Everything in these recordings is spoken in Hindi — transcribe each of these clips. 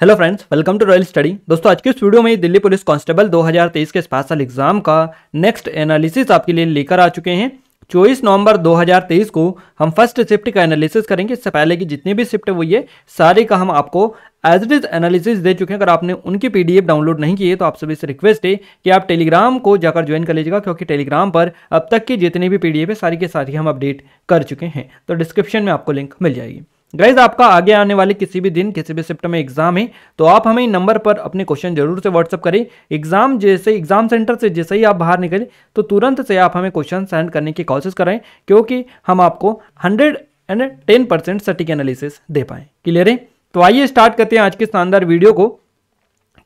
hello friends welcome to Royal Study दोस्तों आज के इस वीडियो में दिल्ली पुलिस कांस्टेबल 2023 के स्पेशल एग्जाम का नेक्स्ट एनालिसिस आपके लिए लेकर आ चुके हैं 24 नवंबर 2023 को हम फर्स्ट शिफ्ट का एनालिसिस करेंगे इससे पहले की जितनी भी शिफ्ट हुई है सारे का हम आपको एज इट इज एनालिसिस दे चुके हैं अगर आपने उनकी पीडीएफ डाउनलोड नहीं की है तो आप सभी से रिक्वेस्ट है कि आप टेलीग्राम को जाकर ज्वाइन कर लीजिएगा क्योंकि टेलीग्राम पर अब तक की जितनी भी पीडीएफ है सारी के सारी हम अपडेट कर चुके हैं तो डिस्क्रिप्शन में आपको लिंक मिल जाएगी गाइज आपका आगे आने वाले किसी भी दिन किसी भी शिफ्ट में एग्जाम है तो आप हमें नंबर पर अपने क्वेश्चन जरूर से व्हाट्सअप करें एग्जाम जैसे एग्जाम सेंटर से जैसे ही आप बाहर निकले तो तुरंत से आप हमें क्वेश्चन सेंड करने की कोशिश करें क्योंकि हम आपको हंड्रेड एंड टेन परसेंट सटीक एनालिसिस दे पाए क्लियर है तो आइए स्टार्ट करते हैं आज के शानदार वीडियो को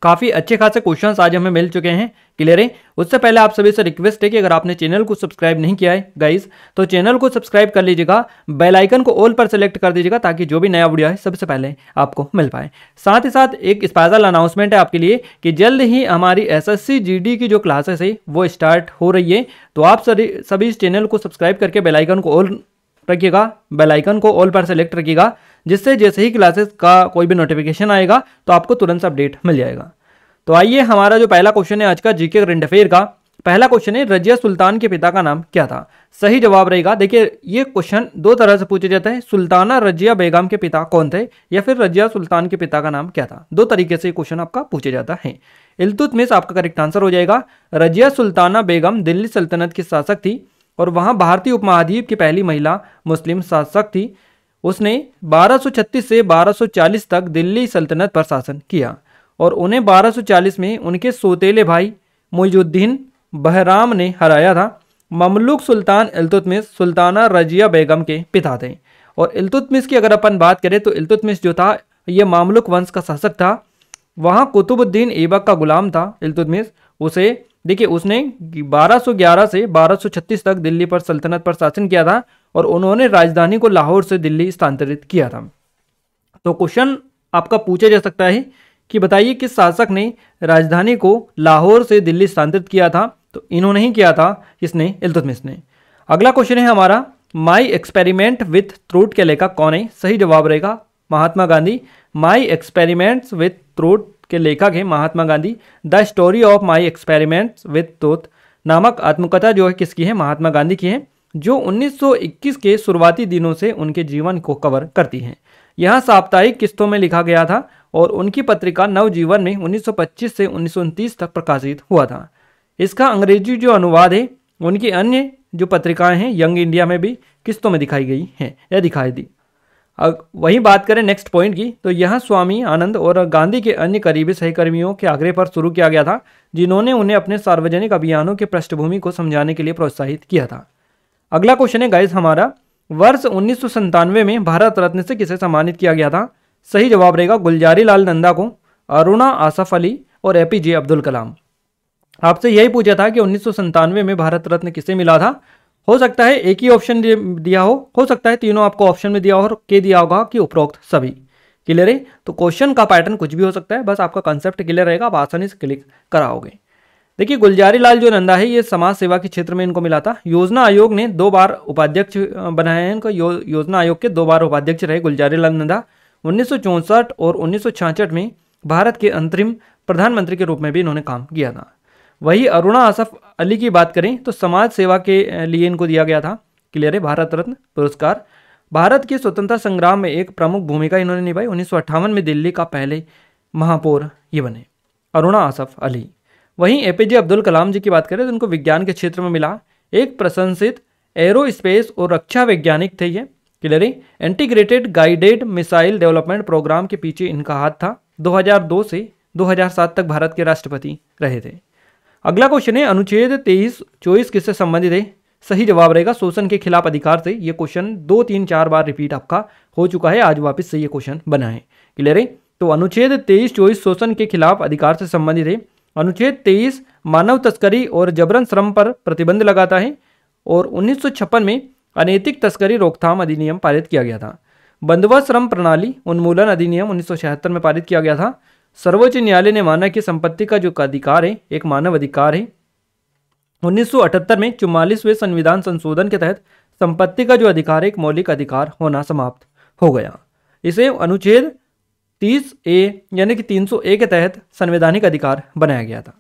काफ़ी अच्छे खासे क्वेश्चंस आज हमें मिल चुके हैं क्लियर है उससे पहले आप सभी से रिक्वेस्ट है कि अगर आपने चैनल को सब्सक्राइब नहीं किया है गाइज तो चैनल को सब्सक्राइब कर लीजिएगा बेल आइकन को ऑल पर सेलेक्ट कर दीजिएगा ताकि जो भी नया वीडियो है सबसे पहले आपको मिल पाए साथ ही साथ एक स्पेशल अनाउंसमेंट है आपके लिए कि जल्द ही हमारी एस एस की जो क्लासेस है वो स्टार्ट हो रही है तो आप सभी इस चैनल को सब्सक्राइब करके बेलाइकन को ऑल रखिएगा बेलाइकन को ऑल पर सेलेक्ट रखिएगा जिससे जैसे ही क्लासेस का कोई भी नोटिफिकेशन आएगा तो आपको तुरंत से अपडेट मिल जाएगा तो आइए हमारा जो पहला क्वेश्चन है आज का जीके करंट अफेयर का पहला क्वेश्चन है रजिया सुल्तान के पिता का नाम क्या था सही जवाब रहेगा देखिए ये क्वेश्चन दो तरह से पूछे जाते हैं सुल्ताना रजिया बेगम के पिता कौन थे या फिर रजिया सुल्तान के पिता का नाम क्या था दो तरीके से ये क्वेश्चन आपका पूछा जाता है मिस आपका करेक्ट आंसर हो जाएगा रजिया सुल्ताना बेगम दिल्ली सल्तनत की शासक थी और वहाँ भारतीय उपमहाद्वीप की पहली महिला मुस्लिम शासक थी उसने 1236 से 1240 तक दिल्ली सल्तनत पर शासन किया और उन्हें 1240 में उनके सोतेले भाई मोजुद्दीन बहराम ने हराया था ममलूक सुल्तान अलतुतमिस सुल्ताना रजिया बेगम के पिता थे और अलतुतमिस की अगर अपन बात करें तो अलतुतमिस जो था यह मामलुक वंश का शासक था वहाँ कुतुबुद्दीन ऐबक का गुलाम था अलतुतमिस उसे देखिए उसने 1211 से 1236 तक दिल्ली पर सल्तनत पर शासन किया था और उन्होंने राजधानी को लाहौर से दिल्ली स्थानांतरित किया था तो क्वेश्चन आपका पूछा जा सकता है कि बताइए किस शासक ने राजधानी को लाहौर से दिल्ली स्थानांतरित किया था तो इन्होंने ही किया था इसने इल्तुतमिश ने अगला क्वेश्चन है हमारा माई एक्सपेरिमेंट विथ थ्रोट के का कौन है सही जवाब रहेगा Mahatma Gandhi my experiments with truth के लेखक हैं Mahatma Gandhi the story of my experiments with तोत नामक आत्मकथा जो है किसकी है महात्मा गांधी की है जो 1921 के शुरुआती दिनों से उनके जीवन को कवर करती हैं यह साप्ताहिक किस्तों में लिखा गया था और उनकी पत्रिका नवजीवन में 1925 से उन्नीस तक प्रकाशित हुआ था इसका अंग्रेजी जो अनुवाद है उनकी अन्य जो पत्रिकाएं हैं यंग इंडिया में भी किस्तों में दिखाई गई हैं या दिखाई दी अब वहीं बात करें नेक्स्ट पॉइंट की तो यह स्वामी आनंद और गांधी के अन्य करीबी सहकर्मियों के आग्रह पर शुरू किया गया था जिन्होंने उन्हें अपने सार्वजनिक अभियानों के पृष्ठभूमि को समझाने के लिए प्रोत्साहित किया था अगला क्वेश्चन है गाइस हमारा वर्ष उन्नीस में भारत रत्न से किसे सम्मानित किया गया था सही जवाब रहेगा गुलजारी लाल नंदा को अरुणा आसफ अली और ए अब्दुल कलाम आपसे यही पूछा था कि उन्नीस में भारत रत्न किसे मिला था हो सकता है एक ही ऑप्शन दिया हो हो सकता है तीनों आपको ऑप्शन में दिया हो और के दिया होगा कि उपरोक्त सभी क्लियर है तो क्वेश्चन का पैटर्न कुछ भी हो सकता है बस आपका कंसेप्ट क्लियर रहेगा आप आसानी से क्लिक कराओगे देखिए गुलजारी लाल जो नंदा है ये समाज सेवा के क्षेत्र में इनको मिला था योजना आयोग ने दो बार उपाध्यक्ष बनाए हैं इनको यो, योजना आयोग के दो बार उपाध्यक्ष रहे गुलजारी लाल नंदा उन्नीस और उन्नीस में भारत के अंतरिम प्रधानमंत्री के रूप में भी इन्होंने काम किया था वही अरुणा आसफ अली की बात करें तो समाज सेवा के लिए इनको दिया गया था क्लियर है भारत रत्न पुरस्कार भारत के स्वतंत्रता संग्राम में एक प्रमुख भूमिका इन्होंने निभाई उन्नीस में दिल्ली का पहले महापौर ये बने अरुणा आसफ अली वहीं एपीजे अब्दुल कलाम जी की बात करें तो उनको विज्ञान के क्षेत्र में मिला एक प्रशंसित एरो स्पेस और रक्षा वैज्ञानिक थे ये क्लियर है integrated guided missile development programme के पीछे इनका हाथ था 2002 से 2007 तक भारत के राष्ट्रपति रहे थे अगला क्वेश्चन है अनुच्छेद तेईस चौबीस किससे संबंधित है सही जवाब रहेगा शोषण के खिलाफ अधिकार से ये क्वेश्चन दो तीन चार बार रिपीट आपका हो चुका है आज वापस से ये क्वेश्चन बना है क्लियर है तो अनुच्छेद तेईस चौबीस शोषण के खिलाफ अधिकार से संबंधित है अनुच्छेद तेईस मानव तस्करी और जबरन श्रम पर प्रतिबंध लगाता है और उन्नीस में अनैतिक तस्करी रोकथाम अधिनियम पारित किया गया था बंधुआ श्रम प्रणाली उन्मूलन अधिनियम उन्नीस में पारित किया गया था सर्वोच्च न्यायालय ने माना कि संपत्ति का जो अधिकार है एक मानव अधिकार है 1978 में चुमालीसवें संविधान संशोधन के तहत संपत्ति का जो अधिकार है एक मौलिक अधिकार होना समाप्त हो गया इसे अनुच्छेद 30 ए यानी कि 300 ए के तहत संवैधानिक अधिकार बनाया गया था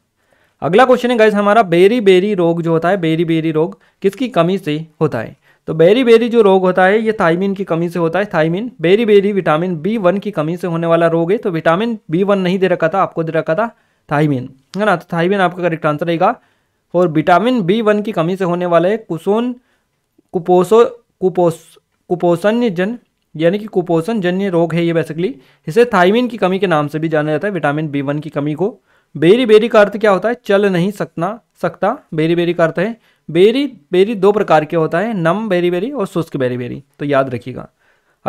अगला क्वेश्चन है गैस हमारा बेरी बेरी रोग जो होता है बेरी बेरी रोग किसकी कमी से होता है तो बेरी बेरी जो रोग होता है ये थाइमिन की कमी से होता है thiamine beriberi vitamin B one की कमी से होने वाला रोग है तो विटामिन बी वन नहीं दे रखा था आपको दे रखा था थाइमिन है ना तो थाइमिन आपका करेक्ट आंसर रहेगा और विटामिन बी वन की कमी से होने वाला है कुसोन कुपोषो कुपोष कुपोषण जन यानी कि कुपोषण जन्य रोग है ये बेसिकली इसे थाइमिन की कमी के नाम से भी जाना जाता है विटामिन बी वन की कमी को बेरी बेरी का अर्थ क्या होता है चल नहीं सकना सकता बेरी बेरी का अर्थ है बेरी बेरी दो प्रकार के होता है नम बेरी बेरी और शुष्क बेरी बेरी तो याद रखिएगा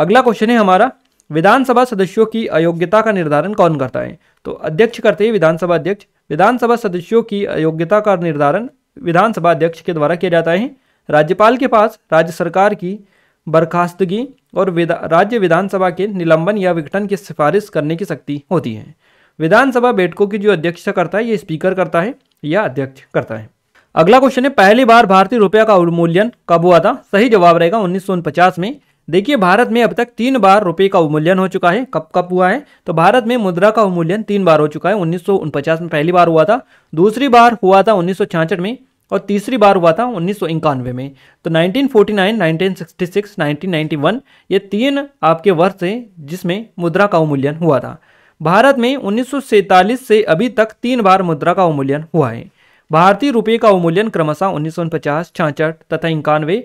अगला क्वेश्चन है हमारा विधानसभा सदस्यों की अयोग्यता का निर्धारण कौन करता है तो अध्यक्ष करते हैं विधानसभा अध्यक्ष विधानसभा सदस्यों की अयोग्यता का निर्धारण विधानसभा अध्यक्ष के द्वारा किया जाता है राज्यपाल के पास राज्य सरकार की बर्खास्तगी और विदा, राज्य विधानसभा के निलंबन या विघटन की सिफारिश करने की शक्ति होती है विधानसभा बैठकों की जो अध्यक्षता करता है ये स्पीकर करता है या अध्यक्ष करता है अगला क्वेश्चन है पहली बार भारतीय रुपया का अवमूल्यन कब हुआ था सही जवाब रहेगा उन्नीस में देखिए भारत में अब तक तीन बार रुपये का अवमूल्यन हो चुका है कब कब हुआ है तो भारत में मुद्रा का अवमूल्यन तीन बार हो चुका है उन्नीस में पहली बार हुआ था दूसरी बार हुआ था उन्नीस में और तीसरी बार हुआ था उन्नीस में तो 1949, 1966, 1991 ये तीन आपके वर्ष हैं जिसमें मुद्रा का अवमूल्यन हुआ था भारत में उन्नीस से अभी तक तीन बार मुद्रा का अवमूल्यन हुआ है भारतीय रुपये का अवमूल्यन क्रमशः उन्नीस सौ पचास छाछठ तथा इक्यानवे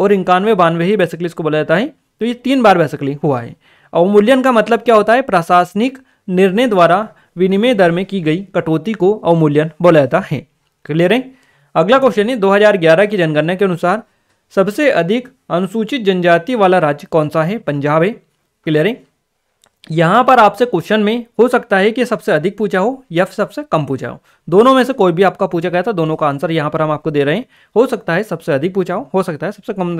और इक्यानवे बानवे ही बेसिकली इसको बोला जाता है तो ये तीन बार बेसिकली हुआ है अवमूल्यन का मतलब क्या होता है प्रशासनिक निर्णय द्वारा विनिमय दर में की गई कटौती को अवमूल्यन बोला जाता है क्लियर है अगला क्वेश्चन है 2011 की जनगणना के अनुसार सबसे अधिक अनुसूचित जनजाति वाला राज्य कौन सा है पंजाब है क्लियर है यहाँ पर आपसे क्वेश्चन में हो सकता है कि सबसे अधिक पूछा हो या सबसे कम पूछा हो दोनों में से कोई भी आपका पूछा गया था दोनों का आंसर यहाँ पर हम आपको दे रहे हैं हो सकता है सबसे अधिक पूछा हो हो सकता है सबसे कम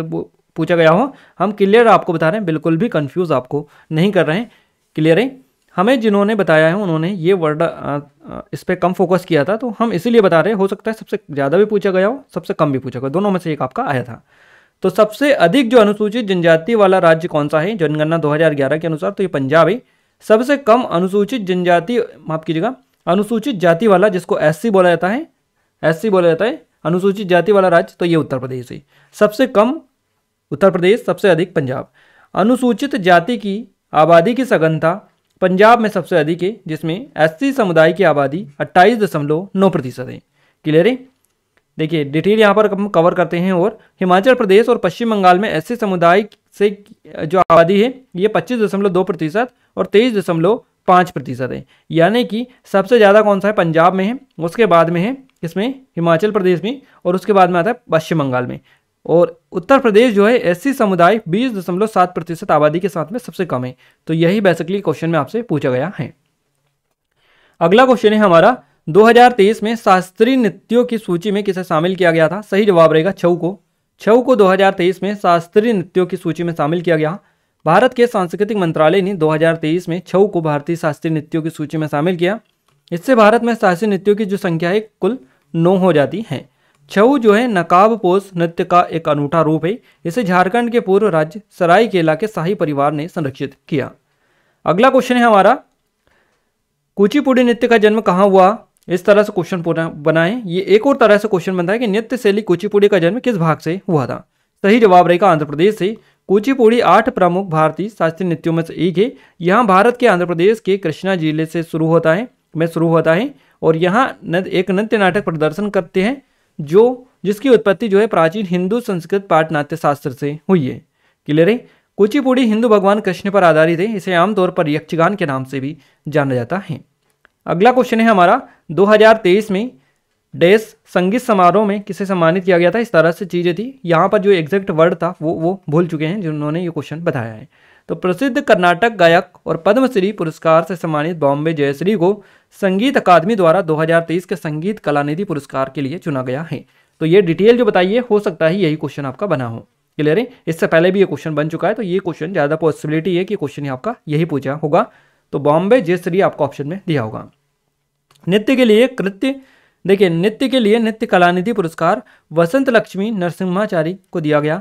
पूछा गया हो हम क्लियर आपको बता रहे हैं बिल्कुल भी कन्फ्यूज़ आपको नहीं कर रहे हैं क्लियर है हमें जिन्होंने बताया है उन्होंने ये वर्ड इस पर कम फोकस किया था तो हम इसीलिए बता रहे हैं हो सकता है सबसे ज़्यादा भी पूछा गया हो सबसे कम भी पूछा गया दोनों में से एक आपका आया था तो सबसे अधिक जो अनुसूचित जनजाति वाला राज्य कौन सा है जनगणना 2011 के अनुसार तो ये पंजाब है सबसे कम अनुसूचित जनजाति माफ कीजिएगा अनुसूचित जाति वाला जिसको एस बोला जाता है एस बोला जाता है अनुसूचित जाति वाला राज्य तो ये उत्तर प्रदेश है सबसे कम उत्तर प्रदेश सबसे अधिक पंजाब अनुसूचित जाति की आबादी की सघनता पंजाब में सबसे अधिक है जिसमें एस समुदाय की आबादी अट्ठाईस दशमलव नौ प्रतिशत है क्लियर है देखिए डिटेल यहाँ पर हम कवर करते हैं और हिमाचल प्रदेश और पश्चिम बंगाल में ऐसे समुदाय से जो आबादी है ये पच्चीस दशमलव दो प्रतिशत और तेईस दशमलव पाँच प्रतिशत है यानी कि सबसे ज़्यादा कौन सा है पंजाब में है उसके बाद में है इसमें हिमाचल प्रदेश में और उसके बाद में आता है पश्चिम बंगाल में और उत्तर प्रदेश जो है एस समुदाय बीस दशमलव सात प्रतिशत आबादी के साथ में सबसे कम है तो यही बेसिकली क्वेश्चन में आपसे पूछा गया है अगला क्वेश्चन है हमारा 2023 में शास्त्रीय नृत्यों की सूची में किसे शामिल किया गया था सही जवाब रहेगा छऊ को छऊ को 2023 में शास्त्रीय नृत्यों की सूची में शामिल किया गया भारत के सांस्कृतिक मंत्रालय ने 2023 में छऊ को भारतीय शास्त्रीय नृत्यों की सूची में शामिल किया इससे भारत में शास्त्रीय नृत्यों की जो संख्या है कुल नौ हो जाती है छऊ जो है नकाब नृत्य का एक अनूठा रूप है इसे झारखंड के पूर्व राज्य सरायकेला के शाही परिवार ने संरक्षित किया अगला क्वेश्चन है हमारा कुचिपुड़ी नृत्य का जन्म कहाँ हुआ इस तरह से क्वेश्चन बनाए ये एक और तरह से क्वेश्चन बनता है कि नृत्य शैली कुचिपुड़ी का जन्म किस भाग से हुआ था सही जवाब रहेगा आंध्र प्रदेश से कुचिपुड़ी आठ प्रमुख भारतीय शास्त्रीय नृत्यों में से एक है यहाँ भारत के आंध्र प्रदेश के कृष्णा जिले से शुरू होता है में शुरू होता है और यहाँ एक नृत्य नाटक प्रदर्शन करते हैं जो जिसकी उत्पत्ति जो है प्राचीन हिंदू संस्कृत पाठ नाट्य शास्त्र से हुई है क्लियर है कुचिपुड़ी हिंदू भगवान कृष्ण पर आधारित है इसे आमतौर पर यक्षगान के नाम से भी जाना जाता है अगला क्वेश्चन है हमारा 2023 में डेस संगीत समारोह में किसे सम्मानित किया गया था इस तरह से चीज़ें थी यहाँ पर जो एग्जैक्ट वर्ड था वो वो भूल चुके हैं जिन्होंने ये क्वेश्चन बताया है तो प्रसिद्ध कर्नाटक गायक और पद्मश्री पुरस्कार से सम्मानित बॉम्बे जयश्री को संगीत अकादमी द्वारा 2023 के संगीत कलानिधि पुरस्कार के लिए चुना गया है तो ये डिटेल जो बताइए हो सकता है यही क्वेश्चन आपका बना हो क्लियर है इससे पहले भी ये क्वेश्चन बन चुका है तो ये क्वेश्चन ज़्यादा पॉसिबिलिटी है कि क्वेश्चन आपका यही पूछा होगा तो बॉम्बे जेसरी आपको ऑप्शन में दिया होगा नृत्य के लिए कृत्य देखिए नृत्य के लिए नृत्य कलानिधि पुरस्कार वसंत लक्ष्मी नरसिम्हाचारी को दिया गया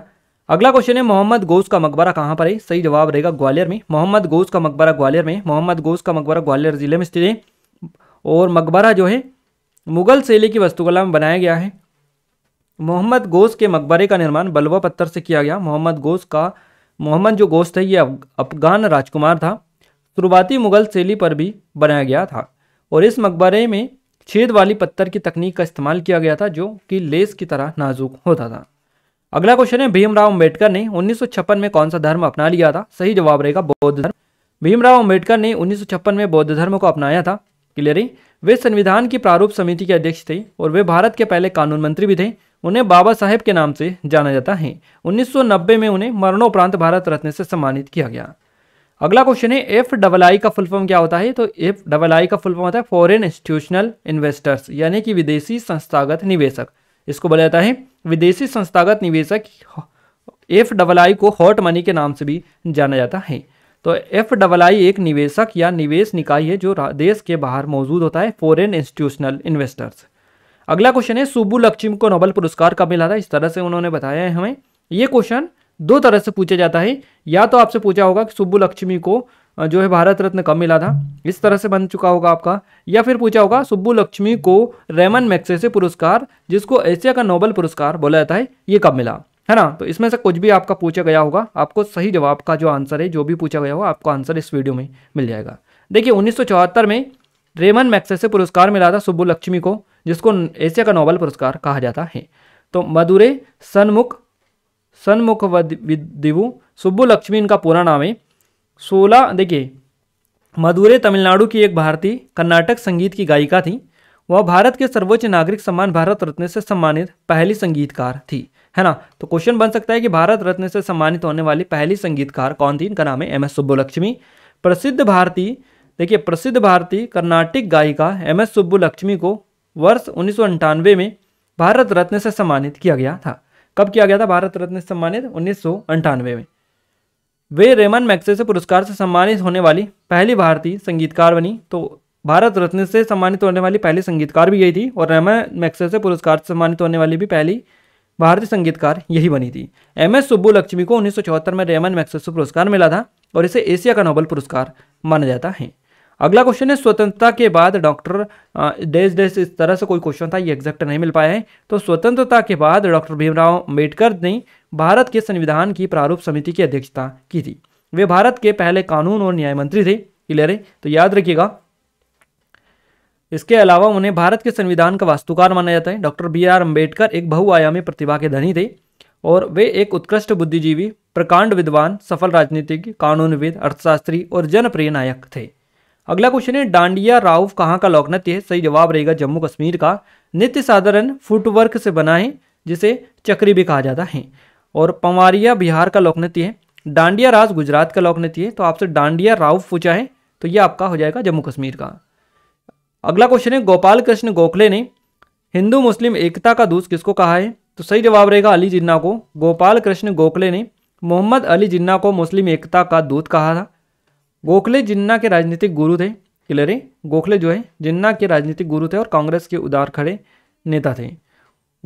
अगला क्वेश्चन है मोहम्मद गोस का मकबरा कहाँ पर है सही जवाब रहेगा ग्वालियर में मोहम्मद गोस का मकबरा ग्वालियर में मोहम्मद गोस का मकबरा ग्वालियर जिले में स्थित है और मकबरा जो है मुगल शैली की वस्तुकला में बनाया गया है मोहम्मद गोस के मकबरे का निर्माण बलवा पत्थर से किया गया मोहम्मद गोस का मोहम्मद जो गोस है ये अफगान राजकुमार था शुरुआती मुगल शैली पर भी बनाया गया था और इस मकबरे में छेद वाली पत्थर की तकनीक का इस्तेमाल किया गया था जो कि लेस की तरह नाजुक होता था अगला क्वेश्चन है भीमराव अम्बेडकर ने उन्नीस में कौन सा धर्म अपना लिया था सही जवाब रहेगा बौद्ध धर्म भीमराव अम्बेडकर ने उन्नीस में बौद्ध धर्म को अपनाया था क्लियर ही वे संविधान की प्रारूप समिति के अध्यक्ष थे और वे भारत के पहले कानून मंत्री भी थे उन्हें बाबा साहेब के नाम से जाना जाता है 1990 में उन्हें मरणोपरांत भारत रत्न से सम्मानित किया गया अगला क्वेश्चन है एफ डबल आई का फुल फॉर्म क्या होता है तो एफ डबल आई का फुल फॉर्म होता है फॉरेन इंस्टीट्यूशनल इन्वेस्टर्स यानी कि विदेशी संस्थागत निवेशक इसको बोला जाता है विदेशी संस्थागत निवेशक एफ डबल आई को हॉट मनी के नाम से भी जाना जाता है तो एफ डबल आई एक निवेशक या निवेश निकाय है जो देश के बाहर मौजूद होता है फॉरेन इंस्टीट्यूशनल इन्वेस्टर्स अगला क्वेश्चन है सुबू लक्ष्मी को नोबल पुरस्कार कब मिला था इस तरह से उन्होंने बताया है हमें ये क्वेश्चन दो तरह से पूछा जाता है या तो आपसे पूछा होगा कि सुब्बू लक्ष्मी को जो है भारत रत्न कब मिला था इस तरह से बन चुका होगा आपका या फिर पूछा होगा सुब्बू लक्ष्मी को रेमन मैक्सेसे पुरस्कार जिसको एशिया का नोबल पुरस्कार बोला जाता है ये कब मिला है ना तो इसमें से कुछ भी आपका पूछा गया होगा आपको सही जवाब का जो आंसर है जो भी पूछा गया होगा आपको आंसर इस वीडियो में मिल जाएगा देखिए उन्नीस में रेमन मैक्सेसे पुरस्कार मिला था सुब्बू लक्ष्मी को जिसको एशिया का नोबल पुरस्कार कहा जाता है तो मदुरे सनमुख सन्मुख दिवु सुब्बू लक्ष्मी इनका पूरा नाम है सोलह देखिए मदुरे तमिलनाडु की एक भारतीय कर्नाटक संगीत की गायिका थी वह भारत के सर्वोच्च नागरिक सम्मान भारत रत्न से सम्मानित पहली संगीतकार थी है ना तो क्वेश्चन बन सकता है कि भारत रत्न से सम्मानित होने वाली पहली संगीतकार कौन थी इनका नाम है एम एस सुब्बुलक्ष्मी प्रसिद्ध भारतीय देखिए प्रसिद्ध भारतीय कर्नाटिक गायिका एम एस सुब्बुलक्ष्मी को वर्ष उन्नीस में भारत रत्न से सम्मानित किया गया था कब किया गया था भारत रत्न सम्मानित उन्नीस में वे रेमन मैक्से से पुरस्कार से सम्मानित होने वाली पहली भारतीय संगीतकार बनी तो भारत रत्न से सम्मानित होने वाली पहली संगीतकार भी यही थी और रेमन मैक्से से पुरस्कार से सम्मानित होने वाली भी पहली भारतीय संगीतकार यही बनी थी एम एस सुब्बू लक्ष्मी को उन्नीस में रेमन मैक्से पुरस्कार मिला था और इसे एशिया का नोबल पुरस्कार माना जाता है अगला क्वेश्चन है स्वतंत्रता के बाद डॉक्टर देश देश इस तरह से कोई क्वेश्चन था ये एग्जैक्ट नहीं मिल पाया है तो स्वतंत्रता के बाद डॉक्टर भीमराव अम्बेडकर ने भारत के संविधान की प्रारूप समिति की अध्यक्षता की थी वे भारत के पहले कानून और न्याय मंत्री थे क्लियर है तो याद रखिएगा इसके अलावा उन्हें भारत के संविधान का वास्तुकार माना जाता है डॉक्टर बी आर अम्बेडकर एक बहुआयामी प्रतिभा के धनी थे और वे एक उत्कृष्ट बुद्धिजीवी प्रकांड विद्वान सफल राजनीतिज्ञ कानूनविद अर्थशास्त्री और जनप्रिय नायक थे अगला क्वेश्चन है डांडिया राव कहाँ का लोक नृत्य है सही जवाब रहेगा जम्मू कश्मीर का नित्य साधारण फुटवर्क से बना है जिसे चक्री भी कहा जाता है और पंवारिया बिहार का लोक नृत्य है डांडिया राज गुजरात का लोक नृत्य है तो आपसे डांडिया राव पूछा है तो ये आपका हो जाएगा जम्मू कश्मीर का अगला क्वेश्चन है गोपाल कृष्ण गोखले ने हिंदू मुस्लिम एकता का दूस किसको कहा है तो सही जवाब रहेगा अली जिन्ना को गोपाल कृष्ण गोखले ने मोहम्मद अली जिन्ना को मुस्लिम एकता का दूत कहा था गोखले जिन्ना के राजनीतिक गुरु थे क्लियर है गोखले जो है जिन्ना के राजनीतिक गुरु थे और कांग्रेस के उदार खड़े नेता थे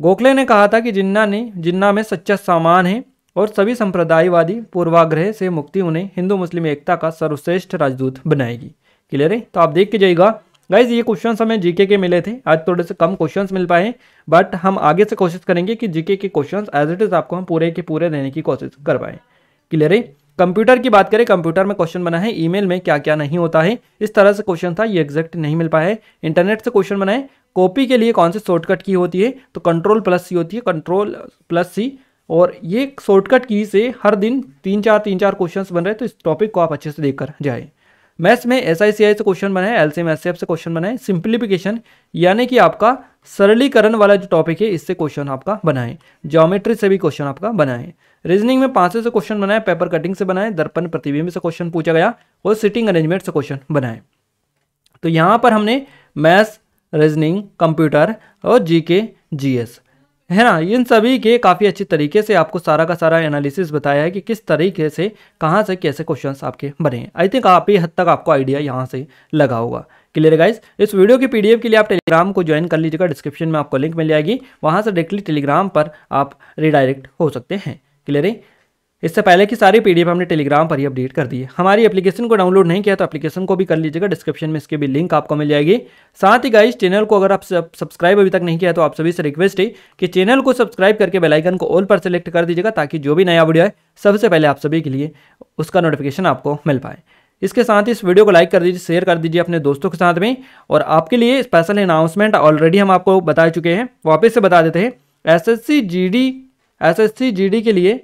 गोखले ने कहा था कि जिन्ना ने जिन्ना में सच्चा सामान है और सभी संप्रदायवादी पूर्वाग्रह से मुक्ति उन्हें हिंदू मुस्लिम एकता का सर्वश्रेष्ठ राजदूत बनाएगी क्लियर है तो आप देख के जाइएगा गाइज ये क्वेश्चन हमें जीके के मिले थे आज थोड़े से कम क्वेश्चन मिल पाए बट हम आगे से कोशिश करेंगे कि जीके के क्वेश्चन एज इट इज़ आपको हम पूरे के पूरे देने की कोशिश कर पाएँ क्लियर है कंप्यूटर की बात करें कंप्यूटर में क्वेश्चन बना है ईमेल में क्या क्या नहीं होता है इस तरह से क्वेश्चन था ये एग्जैक्ट नहीं मिल पाया है इंटरनेट से क्वेश्चन बनाए कॉपी के लिए कौन सी शॉर्टकट की होती है तो कंट्रोल प्लस सी होती है कंट्रोल प्लस सी और ये शॉर्टकट की से हर दिन तीन चार तीन चार क्वेश्चन बन रहे तो इस टॉपिक को आप अच्छे से देख कर जाए मैथ्स में एस आई सी आई से क्वेश्चन बनाए L C M S C F से क्वेश्चन बनाए सिंप्लीफिकेशन यानी कि आपका सरलीकरण वाला जो टॉपिक है इससे क्वेश्चन आपका बनाए ज्योमेट्री जोमेट्री से भी क्वेश्चन आपका बनाए रीजनिंग में पांच से क्वेश्चन बनाए पेपर कटिंग से बनाए दर्पण प्रतिबिंब से क्वेश्चन पूछा गया और सिटिंग अरेंजमेंट से क्वेश्चन बनाए तो यहाँ पर हमने मैथ्स रीजनिंग कंप्यूटर और जी के जी एस है ना इन सभी के काफ़ी अच्छी तरीके से आपको सारा का सारा एनालिसिस बताया है कि किस तरीके से कहाँ से कैसे क्वेश्चंस आपके बने आई थिंक काफ़ी हद तक आपको आइडिया यहाँ से लगा होगा क्लियर गाइज इस वीडियो की पीडीएफ के लिए आप टेलीग्राम को ज्वाइन कर लीजिएगा डिस्क्रिप्शन में आपको लिंक मिल जाएगी वहाँ से डायरेक्टली टेलीग्राम पर आप रिडायरेक्ट हो सकते हैं क्लियर है इससे पहले कि सारी पीडीएफ हमने टेलीग्राम पर ही अपडेट कर दी है हमारी एप्लीकेशन को डाउनलोड नहीं किया तो एप्लीकेशन को भी कर लीजिएगा डिस्क्रिप्शन में इसके भी लिंक आपको मिल जाएगी साथ ही गाइस चैनल को अगर आप सब्सक्राइब अभी तक नहीं किया तो आप सभी से रिक्वेस्ट है कि चैनल को सब्सक्राइब करके बेलाइकन को ऑल पर सेलेक्ट कर दीजिएगा ताकि जो भी नया वीडियो है सबसे पहले आप सभी के लिए उसका नोटिफिकेशन आपको मिल पाए इसके साथ ही इस वीडियो को लाइक कर दीजिए शेयर कर दीजिए अपने दोस्तों के साथ में और आपके लिए स्पेशल अनाउंसमेंट ऑलरेडी हम आपको बता चुके हैं वापस से बता देते हैं S S C G D SSC GD के लिए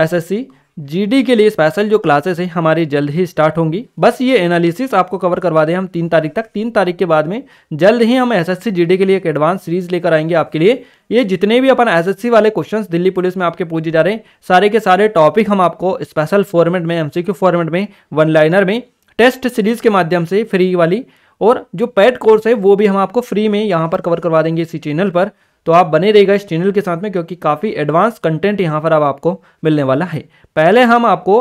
एसएससी जीडी के लिए स्पेशल जो क्लासेस हैं हमारी जल्द ही स्टार्ट होंगी बस ये एनालिसिस आपको कवर करवा दें हम तीन तारीख तक तीन तारीख के बाद में जल्द ही हम एसएससी जीडी के लिए एक एडवांस सीरीज लेकर आएंगे आपके लिए ये जितने भी अपन एसएससी वाले क्वेश्चंस दिल्ली पुलिस में आपके पूछे जा रहे हैं सारे के सारे टॉपिक हम आपको स्पेशल फॉर्मेट में एम फॉर्मेट में वन लाइनर में टेस्ट सीरीज के माध्यम से फ्री वाली और जो पैड कोर्स है वो भी हम आपको फ्री में यहाँ पर कवर करवा देंगे इसी चैनल पर तो आप बने रहिएगा इस चैनल के साथ में क्योंकि काफ़ी एडवांस कंटेंट यहाँ पर अब आपको मिलने वाला है पहले हम आपको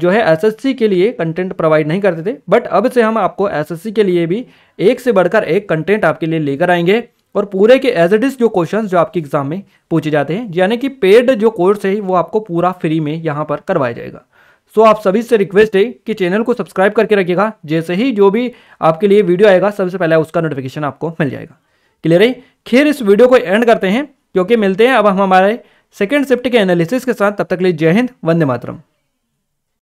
जो है एसएससी के लिए कंटेंट प्रोवाइड नहीं करते थे बट अब से हम आपको एसएससी के लिए भी एक से बढ़कर एक कंटेंट आपके लिए लेकर आएंगे और पूरे के एज इट इज़ जो क्वेश्चन जो आपके एग्जाम में पूछे जाते हैं यानी कि पेड जो कोर्स है वो आपको पूरा फ्री में यहाँ पर करवाया जाएगा सो आप सभी से रिक्वेस्ट है कि चैनल को सब्सक्राइब करके रखिएगा जैसे ही जो भी आपके लिए वीडियो आएगा सबसे पहले उसका नोटिफिकेशन आपको मिल जाएगा क्लियर है खैर इस वीडियो को एंड करते हैं क्योंकि मिलते हैं अब हम हमारे सेकेंड शिफ्ट के एनालिसिस के साथ तब तक लिए जय हिंद वंदे मातरम